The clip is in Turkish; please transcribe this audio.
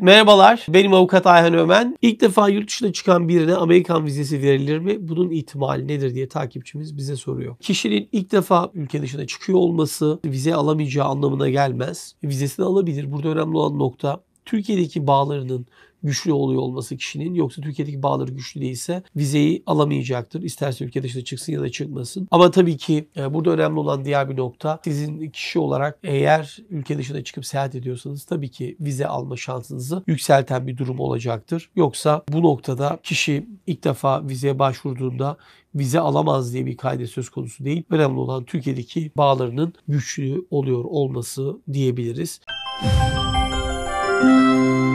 Merhabalar, benim avukat Ayhan Ömen. İlk defa yurt dışına çıkan birine Amerikan vizesi verilir mi? Bunun ihtimali nedir diye takipçimiz bize soruyor. Kişinin ilk defa ülke dışına çıkıyor olması vize alamayacağı anlamına gelmez. Vizesini alabilir. Burada önemli olan nokta Türkiye'deki bağlarının güçlü oluyor olması kişinin. Yoksa Türkiye'deki bağları güçlü değilse vizeyi alamayacaktır. İsterse ülke dışına çıksın ya da çıkmasın. Ama tabii ki e, burada önemli olan diğer bir nokta sizin kişi olarak eğer ülke dışına çıkıp seyahat ediyorsanız tabii ki vize alma şansınızı yükselten bir durum olacaktır. Yoksa bu noktada kişi ilk defa vizeye başvurduğunda vize alamaz diye bir kaide söz konusu değil. Önemli olan Türkiye'deki bağlarının güçlü oluyor olması diyebiliriz. Müzik